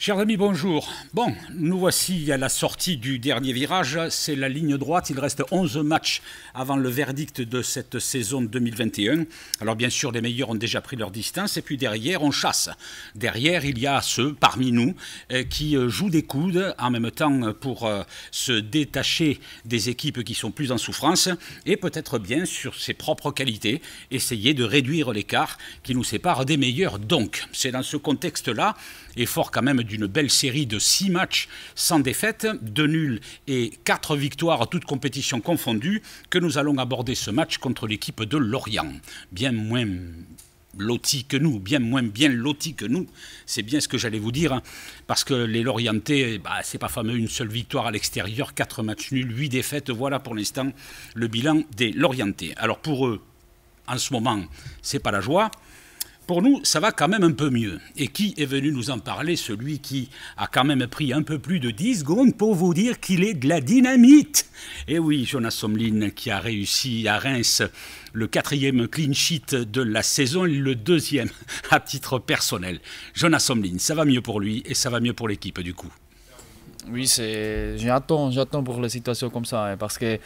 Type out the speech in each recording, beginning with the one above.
Chers amis, bonjour. Bon, nous voici à la sortie du dernier virage. C'est la ligne droite. Il reste 11 matchs avant le verdict de cette saison 2021. Alors bien sûr, les meilleurs ont déjà pris leur distance. Et puis derrière, on chasse. Derrière, il y a ceux parmi nous euh, qui euh, jouent des coudes en même temps pour euh, se détacher des équipes qui sont plus en souffrance et peut-être bien sur ses propres qualités, essayer de réduire l'écart qui nous sépare des meilleurs. Donc, c'est dans ce contexte-là et fort quand même d'une belle série de 6 matchs sans défaite, 2 nuls et 4 victoires, à toutes compétitions confondues, que nous allons aborder ce match contre l'équipe de Lorient. Bien moins lotis que nous, bien moins bien lotis que nous. C'est bien ce que j'allais vous dire, hein, parce que les Lorientais, bah, c'est pas fameux, une seule victoire à l'extérieur, quatre matchs nuls, 8 défaites, voilà pour l'instant le bilan des Lorientais. Alors pour eux, en ce moment, c'est pas la joie. Pour nous, ça va quand même un peu mieux. Et qui est venu nous en parler Celui qui a quand même pris un peu plus de 10 secondes pour vous dire qu'il est de la dynamite. Et eh oui, Jonas Somlin qui a réussi à Reims le quatrième clean sheet de la saison, et le deuxième à titre personnel. Jonas Somlin, ça va mieux pour lui et ça va mieux pour l'équipe du coup. Oui, j'attends, j'attends pour la situation comme ça, hein, parce que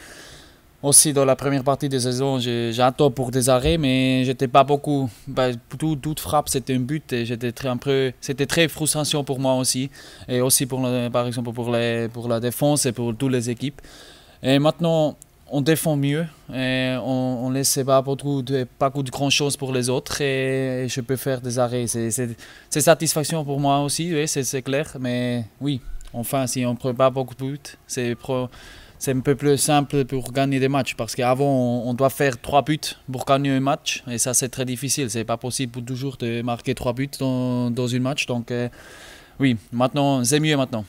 aussi dans la première partie de saison, j'attends pour des arrêts, mais j'étais pas beaucoup. Bah, tout, toute frappe, c'était un but et j'étais très un peu, c'était très frustration pour moi aussi et aussi pour par exemple pour les, pour la défense et pour toutes les équipes. Et maintenant, on défend mieux et on, ne laisse pas beaucoup de, pas de grand chose pour les autres et, je peux faire des arrêts. C'est satisfaction pour moi aussi, c'est clair. Mais oui, enfin, si on ne prend pas beaucoup de buts, c'est c'est un peu plus simple pour gagner des matchs parce qu'avant on doit faire trois buts pour gagner un match et ça c'est très difficile c'est pas possible pour toujours de marquer trois buts dans, un match donc euh, oui maintenant c'est mieux maintenant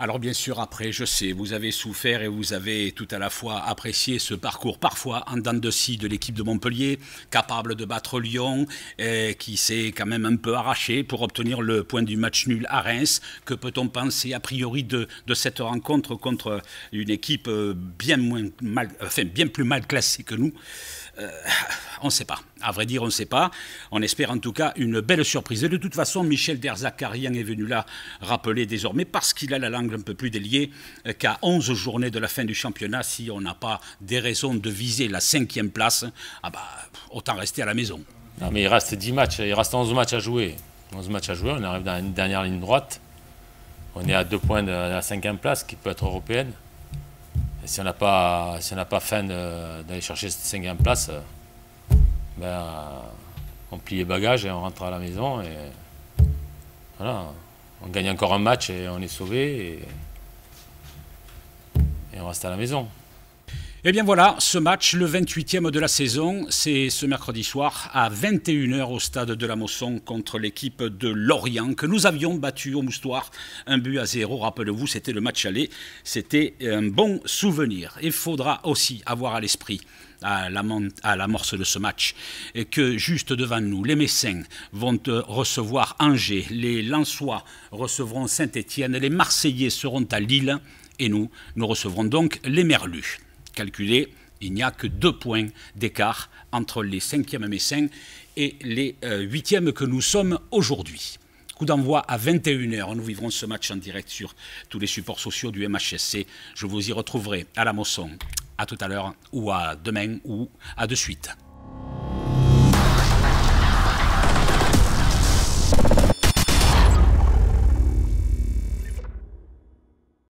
alors bien sûr, après, je sais, vous avez souffert et vous avez tout à la fois apprécié ce parcours parfois en dents de scie de l'équipe de Montpellier, capable de battre Lyon, et qui s'est quand même un peu arraché pour obtenir le point du match nul à Reims. Que peut-on penser a priori de, cette rencontre contre une équipe euh, bien, moins mal, enfin, bien plus mal classée que nous euh, on ne sait pas. À vrai dire, on ne sait pas. On espère en tout cas une belle surprise. Et de toute façon, Michel Derzakarian est venu là rappeler désormais, parce qu'il a la langue un peu plus déliée, euh, qu'à 11 journées de la fin du championnat, si on n'a pas des raisons de viser la cinquième place, ah bah, autant rester à la maison. Non, mais il reste 10 matchs, il reste 11 matchs à jouer. 11 matchs à jouer, on arrive dans une dernière ligne droite. On est à deux points de la cinquième place qui peut être européenne. Et si on n'a pas, si pas faim d'aller chercher cette cinquième place, euh, ben, on on les bagages et on rentre à la maison. Et voilà, on gagne encore un match et on est sauvé. et on reste à la maison. Et eh bien voilà, ce match, le 28e de la saison, c'est ce mercredi soir à 21h au stade de la Mosson contre l'équipe de Lorient que nous avions battu au moustoir. Un but à zéro, rappelez-vous, c'était le match aller. C'était un bon souvenir. Il faudra aussi avoir à l'esprit à l'amorce de ce match, que juste devant nous, les Messins vont euh, recevoir Angers, les Lensois recevront Saint-Étienne, les Marseillais seront à Lille, et nous, nous recevrons donc les Merlus calculé, il n'y a que deux points d'écart entre les cinquièmes médecins et les euh, huitièmes que nous sommes aujourd'hui. Coup d'envoi à 21h. Nous vivrons ce match en direct sur tous les supports sociaux du MHSC. Je vous y retrouverai à la Mosson. À tout à l'heure ou à demain ou à de suite.